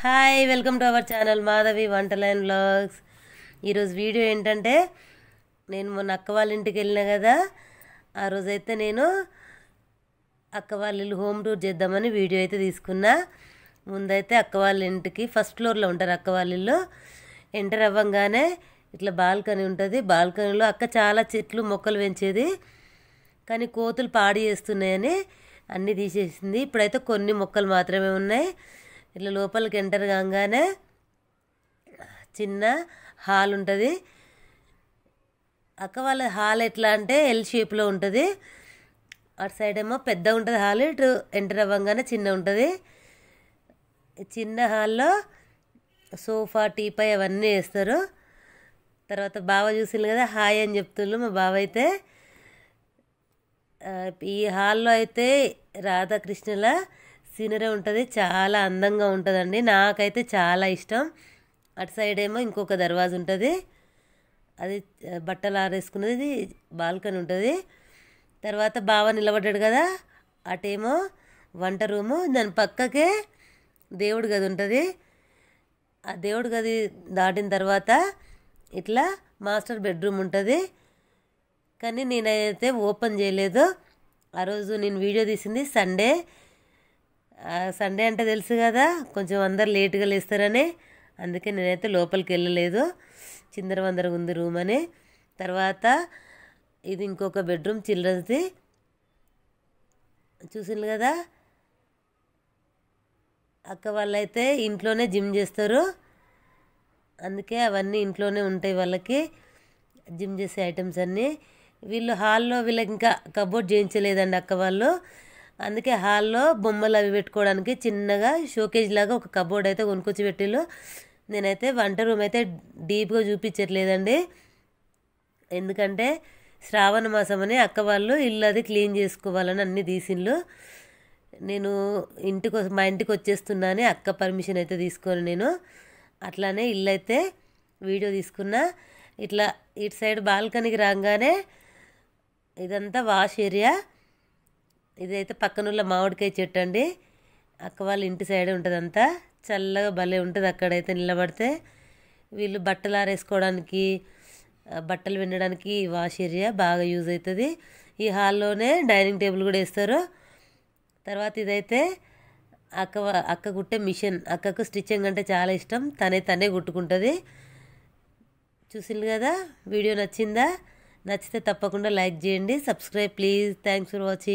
hi welcome to our channel Madhavi line blogs ఈరోజు video ఏంటంటే నేను మొన్న అక్క వాళ్ళ ఇంటికి వెళ్ళినా కదా ఆ రోజైతే నేను అక్క వాళ్ళ ఇల్లు హోమ్ టూర్ చేద్దామని వీడియో అయితే తీసుకున్నా ముందైతే అక్క వాళ్ళ ఇంటికి ఫస్ట్ ఫ్లోర్లో ఉంటారు అక్క వాళ్ళ ఇల్లు ఎంటర్ అవ్వంగానే ఇట్లా బాల్కనీ ఉంటుంది బాల్కనీలో అక్క చాలా చెట్లు మొక్కలు పెంచేది కానీ కోతులు పాడి చేస్తున్నాయని అన్నీ తీసేసింది ఇప్పుడైతే కొన్ని మొక్కలు మాత్రమే ఉన్నాయి ఇట్లా లోపలికి ఎంటర్ కాగానే చిన్న హాల్ ఉంటుంది అక్క వాళ్ళ హాల్ ఎట్లా అంటే ఎల్ షేప్లో ఉంటుంది అటు సైడ్ ఏమో పెద్ద ఉంటుంది హాల్ ఇటు ఎంటర్ అవ్వగానే చిన్న ఉంటుంది చిన్న హాల్లో సోఫా టీపై అవన్నీ వేస్తారు తర్వాత బావ చూసిండు కదా హాయ్ అని చెప్తుండ్రు మా బావ అయితే ఈ హాల్లో అయితే రాధాకృష్ణల సీనరీ ఉంటుంది చాలా అందంగా ఉంటుందండి నాకైతే చాలా ఇష్టం అటు సైడ్ ఏమో ఇంకొక దర్వాజ ఉంటుంది అది బట్టలు ఆరేసుకునేది బాల్కనీ ఉంటుంది తర్వాత బావ నిలబడ్డాడు కదా అటేమో వంట రూము దాని పక్కకే దేవుడి గది ఉంటుంది ఆ దేవుడి గది దాటిన తర్వాత ఇట్లా మాస్టర్ బెడ్రూమ్ ఉంటుంది కానీ నేనైతే ఓపెన్ చేయలేదు ఆ రోజు నేను వీడియో తీసింది సండే సండే అంటే తెలుసు కదా కొంచెం అందరు లేటుగా లేస్తారని అందుకే నేనైతే లోపలికి వెళ్ళలేదు చిందర వందరగా ఉంది రూమ్ అని తర్వాత ఇది ఇంకొక బెడ్రూమ్ చిల్డ్రన్స్ది చూసింది కదా అక్క వాళ్ళైతే ఇంట్లోనే జిమ్ చేస్తారు అందుకే అవన్నీ ఇంట్లోనే ఉంటాయి వాళ్ళకి జిమ్ చేసే ఐటమ్స్ అన్నీ వీళ్ళు హాల్లో వీళ్ళకి ఇంకా కబోర్డ్ చేయించలేదండి అక్క వాళ్ళు అందుకే హాల్లో బొమ్మలు అవి పెట్టుకోవడానికి చిన్నగా షోకేజ్ లాగా ఒక కబోర్డ్ అయితే కొనుక్కొచ్చి పెట్టిల్లు నేనైతే వంట రూమ్ అయితే డీప్గా చూపించట్లేదండి ఎందుకంటే శ్రావణ మాసం అని అక్క వాళ్ళు ఇల్లు అది క్లీన్ చేసుకోవాలని అన్ని తీసిండ్లు నేను ఇంటికి మా ఇంటికి వచ్చేస్తున్నాను అక్క పర్మిషన్ అయితే తీసుకోను నేను అట్లానే ఇల్లు అయితే వీడియో తీసుకున్నా ఇట్లా ఇటు సైడ్ బాల్కనీకి రాగానే ఇదంతా వాష్ ఏరియా ఇదైతే ఉన్న మామిడికాయ చెట్టు అండి అక్క వాళ్ళ ఇంటి సైడ్ అంతా చల్లగా భలే ఉంటుంది అక్కడైతే నిలబడితే వీళ్ళు బట్టలు ఆరేసుకోవడానికి బట్టలు వినడానికి వాష్ ఏరియా బాగా యూజ్ అవుతుంది ఈ హాల్లోనే డైనింగ్ టేబుల్ కూడా వేస్తారు తర్వాత ఇదైతే అక్క అక్క కుట్టే మిషన్ అక్కకు స్టిచ్చింగ్ అంటే చాలా ఇష్టం తనే తనే కుట్టుకుంటుంది చూసింది కదా వీడియో నచ్చిందా నచ్చితే తప్పకుండా లైక్ చేయండి subscribe please thanks for watching